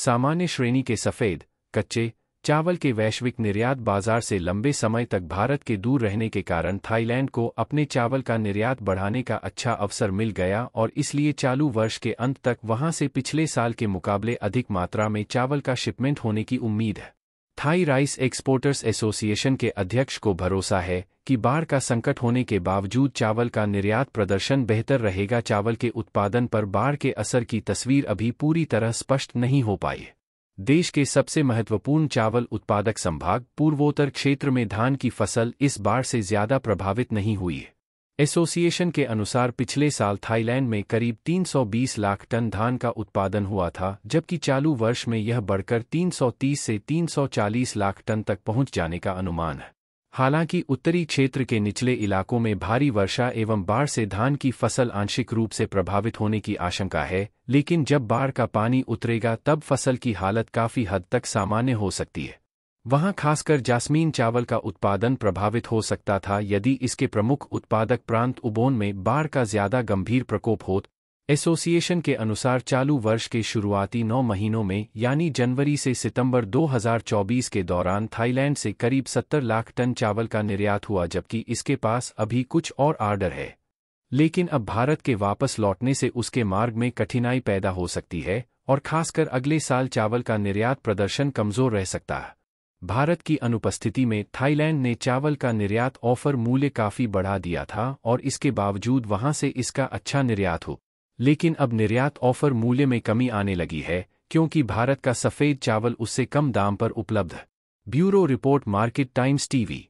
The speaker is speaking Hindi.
सामान्य श्रेणी के सफ़ेद कच्चे चावल के वैश्विक निर्यात बाजार से लंबे समय तक भारत के दूर रहने के कारण थाईलैंड को अपने चावल का निर्यात बढ़ाने का अच्छा अवसर मिल गया और इसलिए चालू वर्ष के अंत तक वहां से पिछले साल के मुकाबले अधिक मात्रा में चावल का शिपमेंट होने की उम्मीद है थाई राइस एक्सपोर्टर्स एसोसिएशन के अध्यक्ष को भरोसा है कि बाढ़ का संकट होने के बावजूद चावल का निर्यात प्रदर्शन बेहतर रहेगा चावल के उत्पादन पर बाढ़ के असर की तस्वीर अभी पूरी तरह स्पष्ट नहीं हो पाई देश के सबसे महत्वपूर्ण चावल उत्पादक संभाग पूर्वोत्तर क्षेत्र में धान की फसल इस बाढ़ से ज्यादा प्रभावित नहीं हुई है एसोसिएशन के अनुसार पिछले साल थाईलैंड में करीब 320 लाख टन धान का उत्पादन हुआ था जबकि चालू वर्ष में यह बढ़कर 330 से 340 लाख टन तक पहुंच जाने का अनुमान है हालांकि उत्तरी क्षेत्र के निचले इलाकों में भारी वर्षा एवं बाढ़ से धान की फसल आंशिक रूप से प्रभावित होने की आशंका है लेकिन जब बाढ़ का पानी उतरेगा तब फसल की हालत काफ़ी हद तक सामान्य हो सकती है वहां खासकर जास्मीन चावल का उत्पादन प्रभावित हो सकता था यदि इसके प्रमुख उत्पादक प्रांत उबोन में बाढ़ का ज्यादा गंभीर प्रकोप हो एसोसिएशन के अनुसार चालू वर्ष के शुरुआती नौ महीनों में यानी जनवरी से सितंबर 2024 के दौरान थाईलैंड से करीब 70 लाख टन चावल का निर्यात हुआ जबकि इसके पास अभी कुछ और आर्डर है लेकिन अब भारत के वापस लौटने से उसके मार्ग में कठिनाई पैदा हो सकती है और खासकर अगले साल चावल का निर्यात प्रदर्शन कमजोर रह सकता है भारत की अनुपस्थिति में थाईलैंड ने चावल का निर्यात ऑफर मूल्य काफी बढ़ा दिया था और इसके बावजूद वहां से इसका अच्छा निर्यात हो लेकिन अब निर्यात ऑफर मूल्य में कमी आने लगी है क्योंकि भारत का सफ़ेद चावल उससे कम दाम पर उपलब्ध bureau report Market Times TV